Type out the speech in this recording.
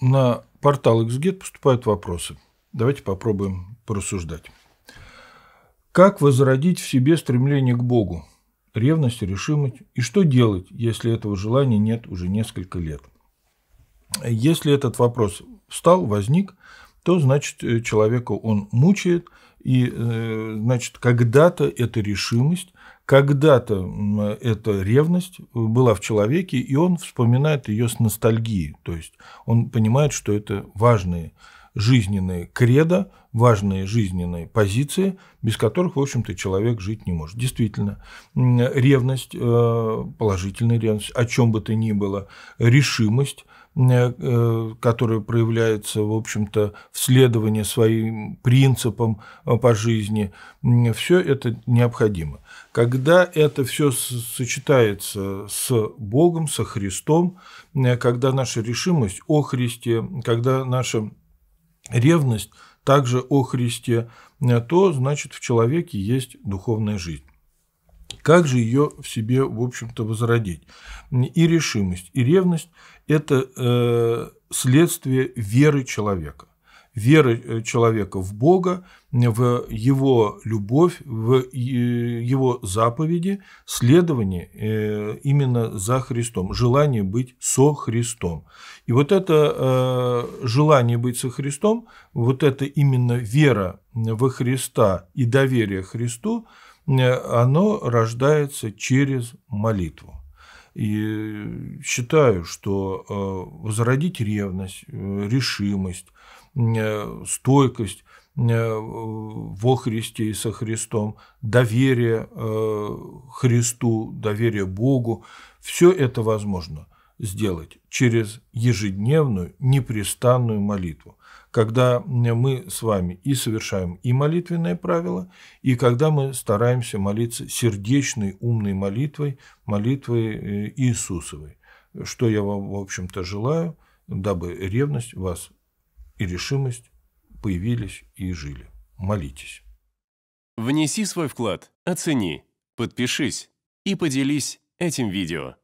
на портал XGET поступают вопросы. Давайте попробуем порассуждать. Как возродить в себе стремление к Богу, ревность, решимость? И что делать, если этого желания нет уже несколько лет? Если этот вопрос встал, возник, то значит человека он мучает, и, э, значит, когда-то эта решимость, когда-то эта ревность э, была в человеке, и он вспоминает ее с ностальгией. То есть он понимает, что это важные жизненные кредо, важные жизненные позиции, без которых, в общем-то, человек жить не может. Действительно, ревность, э, положительная ревность, о чем бы то ни было, решимость – Э, которые проявляется, в общем-то, в следовании своим принципам э, по жизни. Все это необходимо. Когда это все сочетается с Богом, со Христом, э, когда наша решимость о Христе, когда наша ревность также о Христе, то, значит, в человеке есть духовная жизнь. Как же ее в себе, в общем-то, возродить? И решимость, и ревность – это э, следствие веры человека веры э, человека в Бога, в его любовь, в его заповеди, следование э, именно за Христом, желание быть со Христом. И вот это э, желание быть со Христом, вот это именно вера во Христа и доверие Христу, оно рождается через молитву. И считаю, что э, возродить ревность, э, решимость, э, стойкость во Христе и со Христом, доверие Христу, доверие Богу, все это возможно сделать через ежедневную непрестанную молитву, когда мы с вами и совершаем и молитвенное правило, и когда мы стараемся молиться сердечной умной молитвой, молитвой э, Иисусовой, что я вам, в общем-то, желаю, дабы ревность вас и решимость появились и жили. Молитесь. Внеси свой вклад, оцени, подпишись и поделись этим видео.